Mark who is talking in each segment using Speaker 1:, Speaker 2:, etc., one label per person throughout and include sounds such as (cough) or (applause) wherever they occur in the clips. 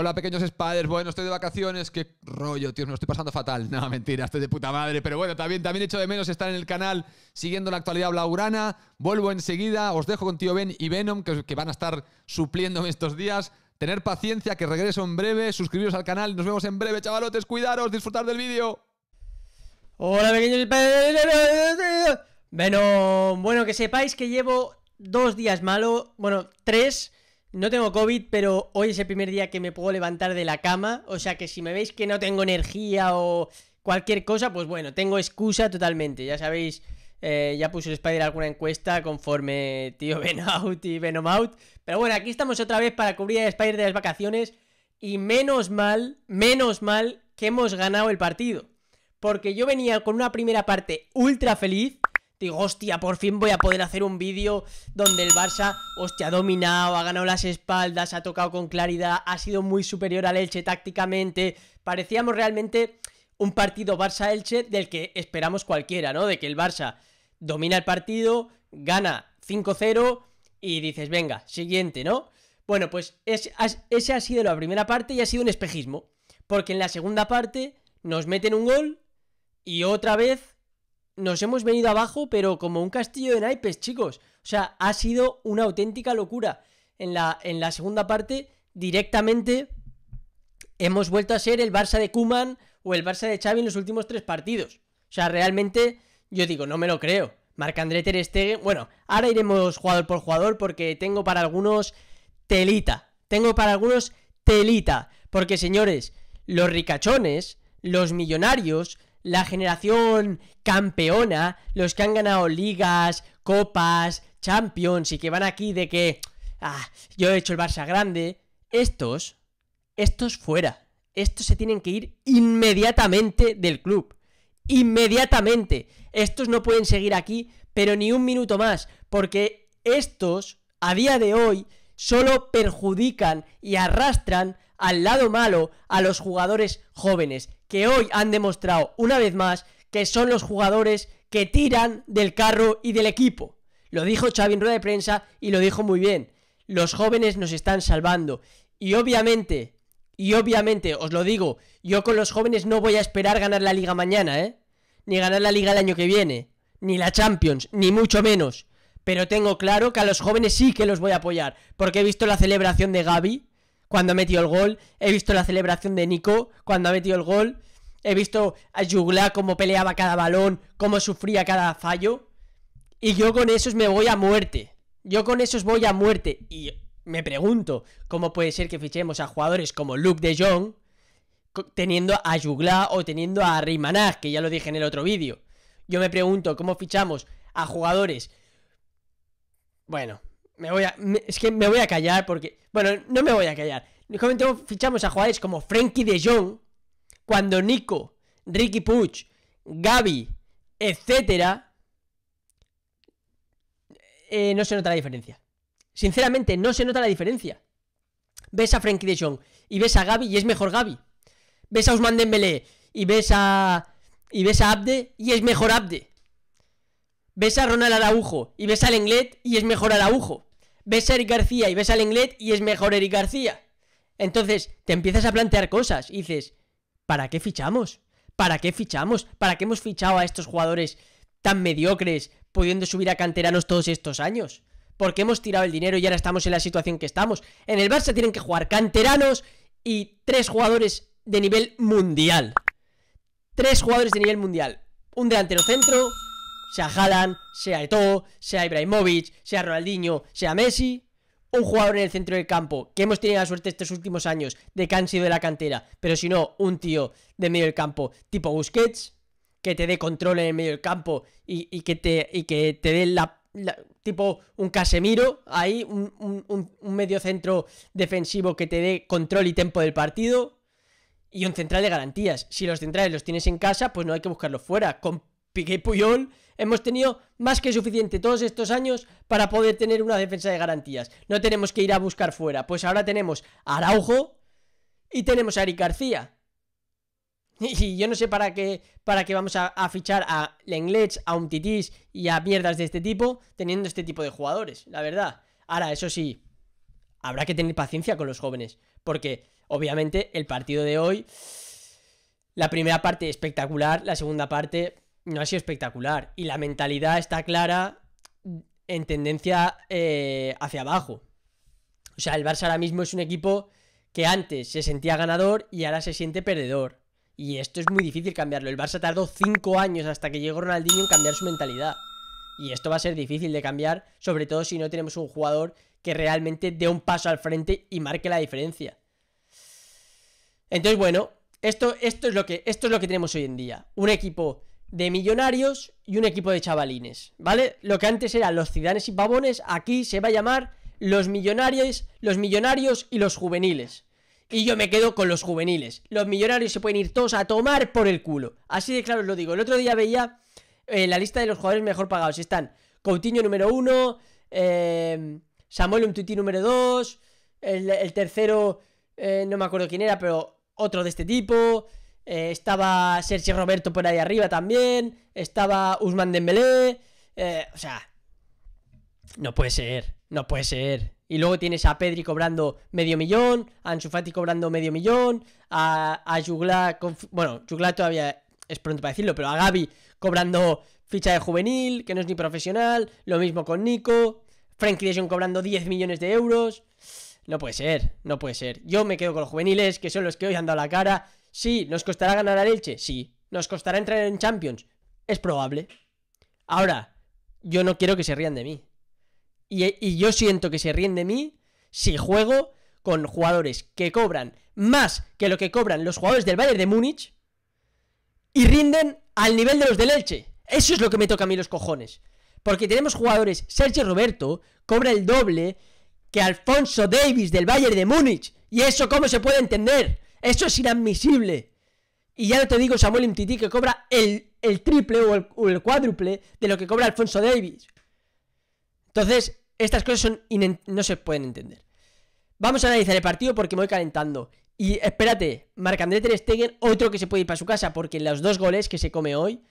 Speaker 1: Hola, pequeños spiders. Bueno, estoy de vacaciones. Qué rollo, tío. Me lo estoy pasando fatal. (laughs) No, mentira, estoy de puta madre. Pero bueno, también, también hecho de menos estar en el canal siguiendo la actualidad blaurana. Vuelvo enseguida. Os dejo con tío Ben y Venom, que, van a estar supliéndome estos días. Tener paciencia, que regreso en breve. Suscribiros al canal. Nos vemos en breve, chavalotes. Cuidaros, disfrutar del vídeo. Hola, pequeños spiders. Venom. Bueno, que sepáis que llevo dos días malo. Bueno, tres no tengo COVID, pero hoy es el primer día que me puedo levantar de la cama. O sea que si me veis que no tengo energía o cualquier cosa, pues bueno, tengo excusa totalmente. Ya sabéis, eh, ya puso el Spider alguna encuesta conforme tío out y Venom Out. Pero bueno, aquí estamos otra vez para cubrir a Spider de las vacaciones. Y menos mal, menos mal que hemos ganado el partido. Porque yo venía con una primera parte ultra feliz. Digo, hostia, por fin voy a poder hacer un vídeo donde el Barça, hostia, ha dominado, ha ganado las espaldas, ha tocado con claridad, ha sido muy superior al Elche tácticamente. Parecíamos realmente un partido Barça-Elche del que esperamos cualquiera, ¿no? De que el Barça domina el partido, gana 5-0 y dices, venga, siguiente, ¿no? Bueno, pues esa ha sido la primera parte y ha sido un espejismo. Porque en la segunda parte nos meten un gol y otra vez nos hemos venido abajo, pero como un castillo de naipes, chicos. O sea, ha sido una auténtica locura. En la, en la segunda parte, directamente hemos vuelto a ser el Barça de Kuman o el Barça de Xavi en los últimos tres partidos. O sea, realmente, yo digo, no me lo creo. Marc-André Ter Stegen, bueno, ahora iremos jugador por jugador porque tengo para algunos telita. Tengo para algunos telita. Porque, señores, los ricachones, los millonarios, la generación campeona, los que han ganado ligas, copas, champions y que van aquí de que, ah, yo he hecho el Barça grande, estos, estos fuera, estos se tienen que ir inmediatamente del club, inmediatamente, estos no pueden seguir aquí, pero ni un minuto más, porque estos, a día de hoy, solo perjudican y arrastran al lado malo a los jugadores jóvenes que hoy han demostrado una vez más que son los jugadores que tiran del carro y del equipo. Lo dijo Xavi en rueda de prensa y lo dijo muy bien. Los jóvenes nos están salvando. Y obviamente, y obviamente, os lo digo, yo con los jóvenes no voy a esperar ganar la liga mañana, ¿eh? Ni ganar la liga el año que viene, ni la Champions, ni mucho menos. Pero tengo claro que a los jóvenes sí que los voy a apoyar, porque he visto la celebración de Gaby, cuando ha metido el gol, he visto la celebración de Nico cuando ha metido el gol, he visto a Jugla cómo peleaba cada balón, cómo sufría cada fallo. Y yo con esos me voy a muerte. Yo con esos voy a muerte. Y me pregunto, ¿cómo puede ser que fichemos a jugadores como Luke de Jong teniendo a Jugla o teniendo a Rimanaz, que ya lo dije en el otro vídeo? Yo me pregunto, ¿cómo fichamos a jugadores? Bueno, me voy a. es que me voy a callar porque. Bueno, no me voy a callar. momento fichamos a jugadores como Frankie de Jong, cuando Nico, Ricky Puch, Gaby, etcétera. Eh, no se nota la diferencia. Sinceramente, no se nota la diferencia. Ves a Frankie de Jong y ves a Gaby y es mejor Gaby. Ves a Usman Dembélé y ves a. Y ves a Abde y es mejor Abde. Ves a Ronald Araujo y ves a Lenglet y es mejor Araujo ves a Eric García y ves al Inglés y es mejor Eric García. Entonces te empiezas a plantear cosas y dices, ¿para qué fichamos? ¿Para qué fichamos? ¿Para qué hemos fichado a estos jugadores tan mediocres pudiendo subir a canteranos todos estos años? ¿Por qué hemos tirado el dinero y ahora estamos en la situación que estamos? En el Barça tienen que jugar canteranos y tres jugadores de nivel mundial. Tres jugadores de nivel mundial. Un delantero centro, sea Haaland, sea Eto'o, sea Ibrahimovic, sea Ronaldinho, sea Messi, un jugador en el centro del campo, que hemos tenido la suerte estos últimos años de que han sido de la cantera, pero si no, un tío de medio del campo tipo Busquets, que te dé control en el medio del campo y, que, te, y que te dé la, tipo un Casemiro, ahí un, medio centro defensivo que te dé control y tempo del partido, y un central de garantías. Si los centrales los tienes en casa, pues no hay que buscarlos fuera. Piqué hemos tenido más que suficiente todos estos años para poder tener una defensa de garantías. No tenemos que ir a buscar fuera. Pues ahora tenemos a Araujo y tenemos a Eric García. (laughs) Y yo no sé para qué, para qué vamos a, fichar a Lenglets, a Umtitis y a mierdas de este tipo teniendo este tipo de jugadores, la verdad. Ahora, eso sí, habrá que tener paciencia con los jóvenes, porque obviamente el partido de hoy, la primera parte espectacular, la segunda parte no ha sido espectacular. Y la mentalidad está clara en tendencia eh, hacia abajo. O sea, el Barça ahora mismo es un equipo que antes se sentía ganador y ahora se siente perdedor. Y esto es muy difícil cambiarlo. El Barça tardó 5 años hasta que llegó Ronaldinho en cambiar su mentalidad. Y esto va a ser difícil de cambiar, sobre todo si no tenemos un jugador que realmente dé un paso al frente y marque la diferencia. Entonces, bueno, esto, esto, es, lo que, esto es lo que tenemos hoy en día. Un equipo de millonarios y un equipo de chavalines, ¿vale? Lo que antes eran los ciudadanos y pavones, aquí se va a llamar los millonarios, los millonarios y los juveniles. Y yo me quedo con los juveniles. Los millonarios se pueden ir todos a tomar por el culo. Así de claro os lo digo. El otro día veía eh, la lista de los jugadores mejor pagados. Están Coutinho número uno, em, Samuel Umtiti número dos, el, tercero, eh, no me acuerdo quién era, pero otro de este tipo. Eh, estaba Sergio Roberto por ahí arriba también, estaba Usman Dembélé, eh, o sea, no puede ser, no puede ser. Y luego tienes a Pedri cobrando medio millón, a Ansu cobrando medio millón, a, a Jugla, bueno, Jugla todavía es pronto para decirlo, pero a Gaby cobrando ficha de juvenil, que no es ni profesional, lo mismo con Nico, Frankie de cobrando 10 millones de euros. No puede ser, no puede ser. Yo me quedo con los juveniles, que son los que hoy han dado la cara Sí, ¿nos costará ganar a Elche? Sí. ¿Nos costará entrar en Champions? Es probable. Ahora, yo no quiero que se rían de mí. Y, yo siento que se ríen de mí si juego con jugadores que cobran más que lo que cobran los jugadores del Bayern de Múnich y rinden al nivel de los del Elche. Eso es lo que me toca a mí los cojones. Porque tenemos jugadores, Sergio Roberto cobra el doble que Alfonso Davis del Bayern de Múnich. ¿Y eso cómo se puede entender? Eso es inadmisible. Y ya no te digo Samuel Mtiti que cobra el, el triple o el, cuádruple de lo que cobra Alfonso Davis. Entonces, estas cosas son no se pueden entender. Vamos a analizar el partido porque me voy calentando. Y espérate, Marc-André Ter otro que se puede ir para su casa porque los dos goles que se come hoy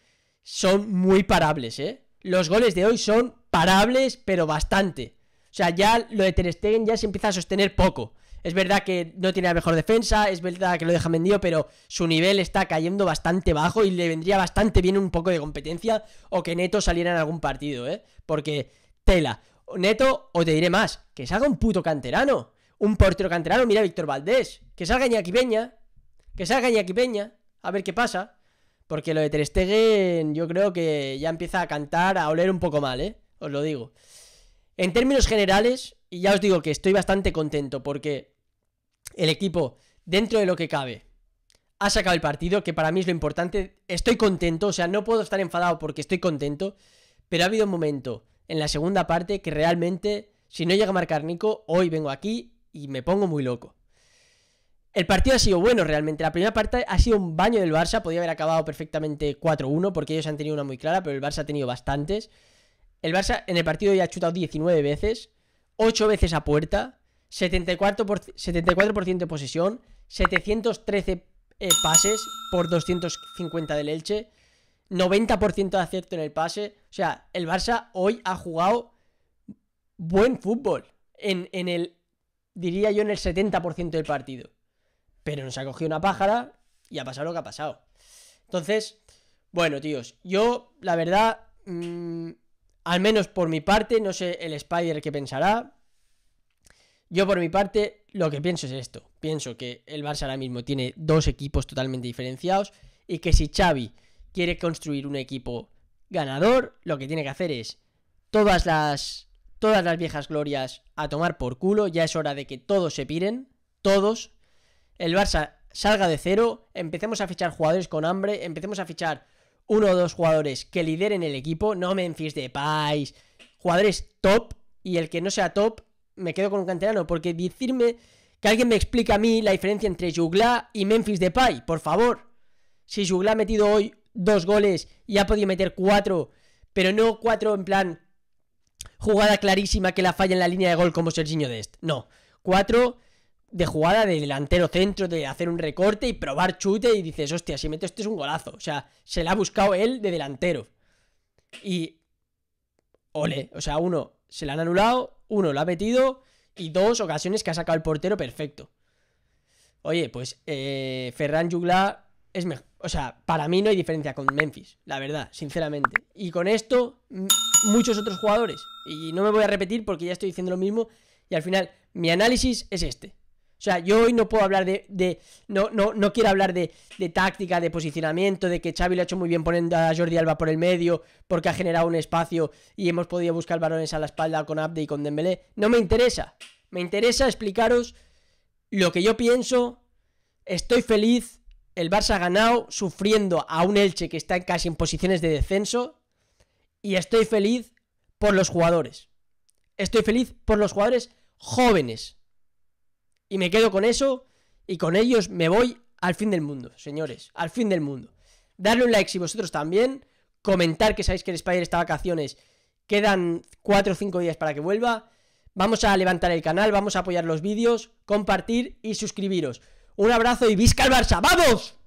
Speaker 1: son muy parables, ¿eh? Los goles de hoy son parables, pero bastante. O sea, ya lo de Ter ya se empieza a sostener poco. Es verdad que no tiene la mejor defensa, es verdad que lo deja vendido, pero su nivel está cayendo bastante bajo y le vendría bastante bien un poco de competencia o que Neto saliera en algún partido, ¿eh? Porque tela. Neto, o te diré más, que salga un puto canterano. Un portero canterano, mira a Víctor Valdés. Que salga Iñaki Peña. Que salga Iñaki Peña. A ver qué pasa. Porque lo de Ter yo creo que ya empieza a cantar, a oler un poco mal, ¿eh? Os lo digo. En términos generales, y ya os digo que estoy bastante contento porque el equipo, dentro de lo que cabe, ha sacado el partido, que para mí es lo importante. Estoy contento, o sea, no puedo estar enfadado porque estoy contento, pero ha habido un momento en la segunda parte que realmente, si no llega a marcar Nico, hoy vengo aquí y me pongo muy loco. El partido ha sido bueno realmente. La primera parte ha sido un baño del Barça. Podía haber acabado perfectamente 4-1 porque ellos han tenido una muy clara, pero el Barça ha tenido bastantes. El Barça en el partido ya ha chutado 19 veces, 8 veces a puerta, 74%, 74 de posesión, 713 eh, pases por 250 del Elche, 90% de acierto en el pase. O sea, el Barça hoy ha jugado buen fútbol en, el, diría yo, en el 70% del partido. Pero nos ha cogido una pájara y ha pasado lo que ha pasado. Entonces, bueno, tíos, yo la verdad mm, al menos por mi parte, no sé el Spider que pensará. Yo por mi parte lo que pienso es esto. Pienso que el Barça ahora mismo tiene dos equipos totalmente diferenciados y que si Xavi quiere construir un equipo ganador, lo que tiene que hacer es todas las todas las viejas glorias a tomar por culo, ya es hora de que todos se piren, todos. El Barça salga de cero, empecemos a fichar jugadores con hambre, empecemos a fichar uno o dos jugadores que lideren el equipo, no Memphis de jugadores top, y el que no sea top, me quedo con un canterano, porque decirme que alguien me explique a mí la diferencia entre Jugla y Memphis de por favor. Si Jugla ha metido hoy dos goles y ha podido meter cuatro, pero no cuatro en plan jugada clarísima que la falla en la línea de gol como de este. no, cuatro de jugada de delantero centro, de hacer un recorte y probar chute y dices, hostia, si meto este es un golazo. O sea, se la ha buscado él de delantero. Y... Ole, o sea, uno, se la han anulado, uno, lo ha metido y dos ocasiones que ha sacado el portero perfecto. Oye, pues eh, Ferran Jugla es mejor. O sea, para mí no hay diferencia con Memphis, la verdad, sinceramente. Y con esto, muchos otros jugadores. Y no me voy a repetir porque ya estoy diciendo lo mismo. Y al final, mi análisis es este. O sea, yo hoy no puedo hablar de. no, no, no quiero hablar de, táctica, de posicionamiento, de que Xavi lo ha hecho muy bien poniendo a Jordi Alba por el medio, porque ha generado un espacio y hemos podido buscar varones a la espalda con Abde y con Dembélé. No me interesa. Me interesa explicaros lo que yo pienso. Estoy feliz. El Barça ha ganado, sufriendo a un Elche que está casi en posiciones de descenso. Y estoy feliz por los jugadores. Estoy feliz por los jugadores jóvenes y me quedo con eso y con ellos me voy al fin del mundo, señores, al fin del mundo. Darle un like si vosotros también, comentar que sabéis que el Spider está a vacaciones, quedan 4 o 5 días para que vuelva. Vamos a levantar el canal, vamos a apoyar los vídeos, compartir y suscribiros. Un abrazo y visca el Barça, ¡vamos!